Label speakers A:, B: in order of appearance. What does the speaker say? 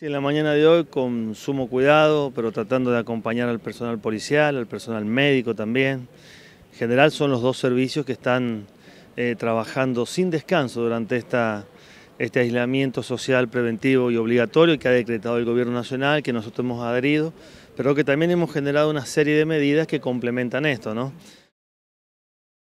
A: en la mañana de hoy con sumo cuidado, pero tratando de acompañar al personal policial, al personal médico también. En general son los dos servicios que están eh, trabajando sin descanso durante esta, este aislamiento social preventivo y obligatorio que ha decretado el Gobierno Nacional, que nosotros hemos adherido, pero que también hemos generado una serie de medidas que complementan esto, ¿no?